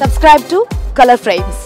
subscribe to colour frames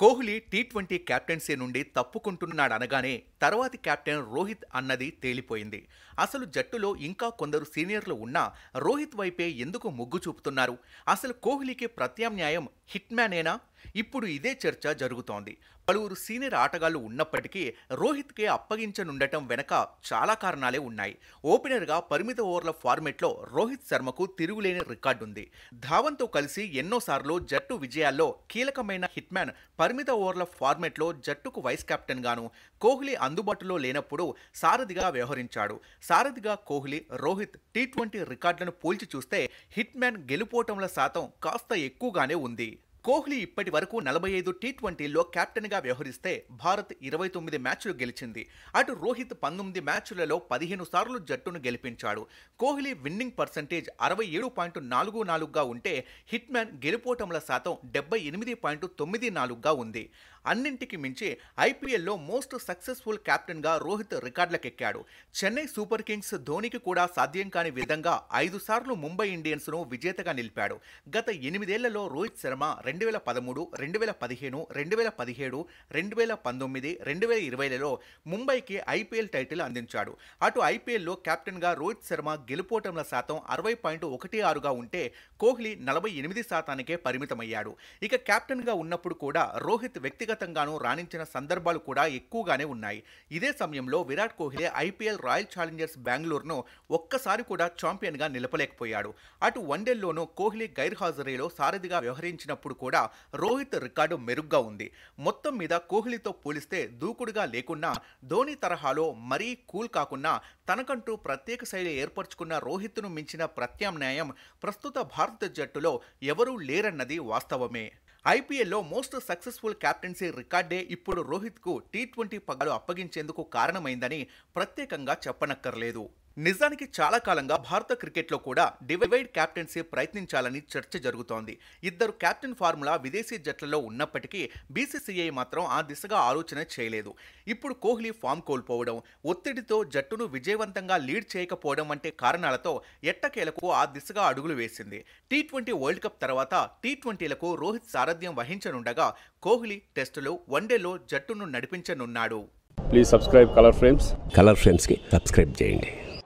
Kohli T twenty captaincy నుండి తప్పుకుంటున్నాడు అనగానే తర్వాతి కెప్టెన్ రోహిత్ అన్నది తేలిపోయింది అసలు జట్టులో ఇంకా కొందరు సీనియర్లు ఉన్నా రోహిత్ వైపే ఎందుకు మొగ్గు చూపుతున్నారు అసలు కోహ్లీకి ప్రత్యామ్నాయం హిట్మ్యానేనా ఇప్పుడు ఇదే చర్చ జరుగుతోంది పలువురు సీనియర్ ఆటగాళ్లు ఉన్నప్పటికీ రోహిత్కే అప్పగించనుండటం వెనక చాలా కారణాలే ఉన్నాయి ఓపెనర్గా పరిమిత ఓవర్ల ఫార్మెట్లో రోహిత్ శర్మకు తిరుగులేని రికార్డు ఉంది ధావన్తో కలిసి ఎన్నోసార్లు జట్టు విజయాల్లో కీలకమైన హిట్మ్యాన్ పరిమిత ఓవర్ల ఫార్మెట్లో జట్టుకు వైస్ కెప్టెన్గాను కోహ్లీ అందుబాటులో లేనప్పుడు సారథిగా వ్యవహరించాడు సారథిగా కోహ్లీ రోహిత్ టీ ట్వంటీ రికార్డులను పోల్చి చూస్తే హిట్మ్యాన్ గెలుపోవటంల శాతం కాస్త ఎక్కువగానే ఉంది కోహ్లీ ఇప్పటి వరకు నలభై ఐదు టీ ట్వంటీల్లో కెప్టెన్గా వ్యవహరిస్తే భారత్ ఇరవై తొమ్మిది మ్యాచ్లు గెలిచింది అటు రోహిత్ పంతొమ్మిది మ్యాచ్లలో పదిహేను సార్లు జట్టును గెలిపించాడు కోహ్లీ విన్నింగ్ పర్సంటేజ్ అరవై ఏడు పాయింట్ నాలుగు నాలుగుగా ఉంటే హిట్మ్యాన్ గెలుపోటముల శాతం డెబ్బై ఎనిమిది పాయింట్ తొమ్మిది నాలుగుగా ఉంది అన్నింటికి మించి ఐపీఎల్లో మోస్ట్ సక్సెస్ఫుల్ కెప్టెన్గా రోహిత్ రికార్డులకెక్కాడు చెన్నై సూపర్ కింగ్స్ ధోనికి కూడా సాధ్యం కాని విధంగా ఐదు సార్లు ముంబై ఇండియన్స్ను విజేతగా నిలిపాడు గత ఎనిమిదేళ్లలో రోహిత్ శర్మ రెండు వేల పదమూడు రెండు వేల పదిహేను రెండు వేల పదిహేడు రెండు వేల పంతొమ్మిది రెండు వేల ఇరవైలలో ముంబైకి ఐపీఎల్ టైటిల్ అందించాడు అటు ఐపీఎల్లో కెప్టెన్గా రోహిత్ శర్మ గెలుపోటంల శాతం అరవై పాయింట్ ఒకటి ఆరుగా ఉంటే కోహ్లీ నలభై ఎనిమిది శాతానికే పరిమితమయ్యాడు ఇక కెప్టెన్గా ఉన్నప్పుడు కూడా రోహిత్ వ్యక్తిగత వ్యక్తిగతంగానూ రాణించిన సందర్భాలు కూడా ఎక్కువగానే ఉన్నాయి ఇదే సమయంలో Virat Kohli IPL royal challengers బెంగళూరును ఒక్కసారి కూడా ఛాంపియన్గా నిలపలేకపోయాడు అటు వన్డేల్లోనూ కోహ్లీ గైర్హాజరీలో సారథిగా వ్యవహరించినప్పుడు కూడా రోహిత్ రికార్డు మెరుగ్గా ఉంది మొత్తం మీద కోహ్లీతో పోలిస్తే దూకుడుగా లేకున్నా ధోని తరహాలో మరీ కూల్ కాకున్నా తనకంటూ ప్రత్యేక శైలి ఏర్పరచుకున్న రోహిత్ను మించిన ప్రత్యామ్నాయం ప్రస్తుత భారత జట్టులో ఎవరూ లేరన్నది వాస్తవమే ఐపీఎల్లో మోస్ట్ సక్సెస్ఫుల్ క్యాప్టెన్సీ రికార్డే ఇప్పుడు రోహిత్కు టీ ట్వంటీ పగాలు అప్పగించేందుకు కారణమైందని ప్రత్యేకంగా చెప్పనక్కర్లేదు నిజానికి చాలా కాలంగా భారత క్రికెట్లో కూడా డివైడ్ క్యాప్టెన్సీ ప్రయత్నించాలని చర్చ జరుగుతోంది ఇద్దరు క్యాప్టెన్ ఫార్ములా విదేశీ జట్లలో ఉన్నప్పటికీ బీసీసీఐ మాత్రం ఆ దిశగా ఆలోచన చేయలేదు ఇప్పుడు కోహ్లీ ఫామ్ కోల్పోవడం ఒత్తిడితో జట్టును విజయవంతంగా లీడ్ చేయకపోవడం వంటి కారణాలతో ఎట్టకేలకు ఆ దిశగా అడుగులు వేసింది టీ ట్వంటీ వరల్డ్ కప్ తర్వాత టీ ట్వంటీలకు రోహిత్ సారథ్యం వహించనుండగా కోహ్లీ టెస్టులో వన్డేలో జట్టును నడిపించనున్నాడు please subscribe colour frames colour ఫ్రేమ్స్కి సబ్స్క్రైబ్ చేయండి